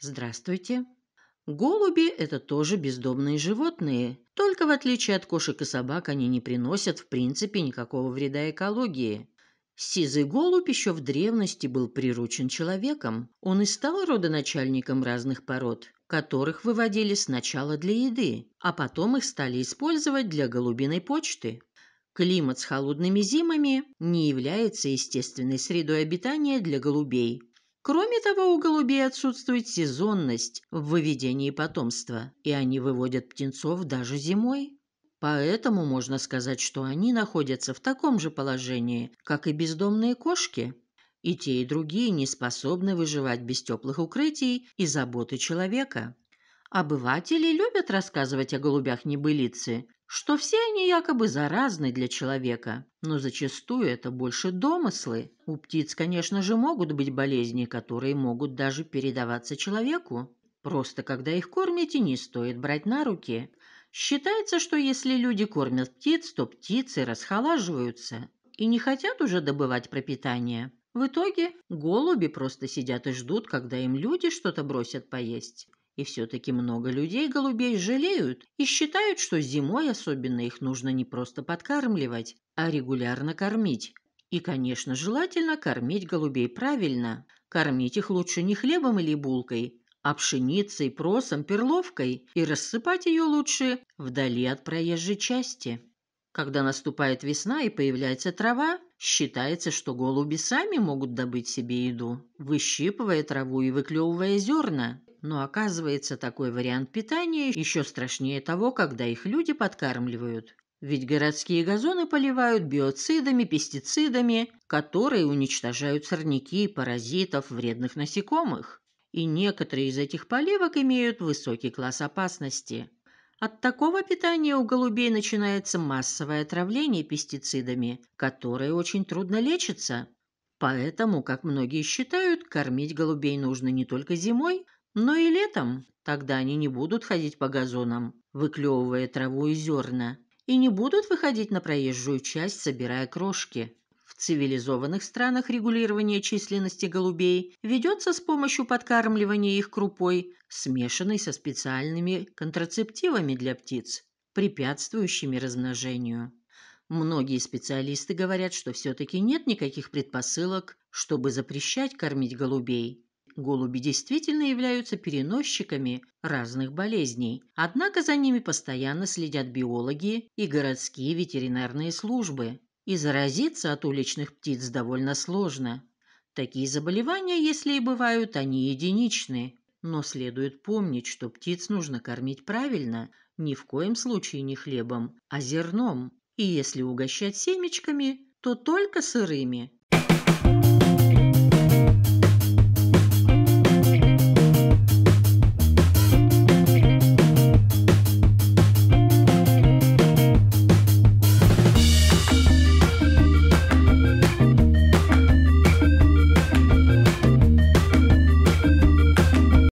Здравствуйте. Голуби – это тоже бездомные животные, только в отличие от кошек и собак они не приносят в принципе никакого вреда экологии. Сизый голубь еще в древности был приручен человеком. Он и стал родоначальником разных пород, которых выводили сначала для еды, а потом их стали использовать для голубиной почты. Климат с холодными зимами не является естественной средой обитания для голубей, Кроме того, у голубей отсутствует сезонность в выведении потомства, и они выводят птенцов даже зимой. Поэтому можно сказать, что они находятся в таком же положении, как и бездомные кошки. И те, и другие не способны выживать без теплых укрытий и заботы человека. Обыватели любят рассказывать о голубях небылицы, что все они якобы заразны для человека, но зачастую это больше домыслы. У птиц, конечно же, могут быть болезни, которые могут даже передаваться человеку. Просто когда их кормите, не стоит брать на руки. Считается, что если люди кормят птиц, то птицы расхолаживаются и не хотят уже добывать пропитание. В итоге голуби просто сидят и ждут, когда им люди что-то бросят поесть. И все-таки много людей голубей жалеют и считают, что зимой особенно их нужно не просто подкармливать, а регулярно кормить. И, конечно, желательно кормить голубей правильно. Кормить их лучше не хлебом или булкой, а пшеницей, просом, перловкой, и рассыпать ее лучше вдали от проезжей части. Когда наступает весна и появляется трава, считается, что голуби сами могут добыть себе еду, выщипывая траву и выклевывая зерна но оказывается, такой вариант питания еще страшнее того, когда их люди подкармливают. Ведь городские газоны поливают биоцидами, пестицидами, которые уничтожают сорняки, паразитов, вредных насекомых. И некоторые из этих поливок имеют высокий класс опасности. От такого питания у голубей начинается массовое отравление пестицидами, которое очень трудно лечится. Поэтому, как многие считают, кормить голубей нужно не только зимой, но и летом тогда они не будут ходить по газонам, выклевывая траву и зерна, и не будут выходить на проезжую часть, собирая крошки. В цивилизованных странах регулирование численности голубей ведется с помощью подкармливания их крупой, смешанной со специальными контрацептивами для птиц, препятствующими размножению. Многие специалисты говорят, что все-таки нет никаких предпосылок, чтобы запрещать кормить голубей голуби действительно являются переносчиками разных болезней, однако за ними постоянно следят биологи и городские ветеринарные службы. И заразиться от уличных птиц довольно сложно. Такие заболевания, если и бывают, они единичны. Но следует помнить, что птиц нужно кормить правильно, ни в коем случае не хлебом, а зерном. И если угощать семечками, то только сырыми –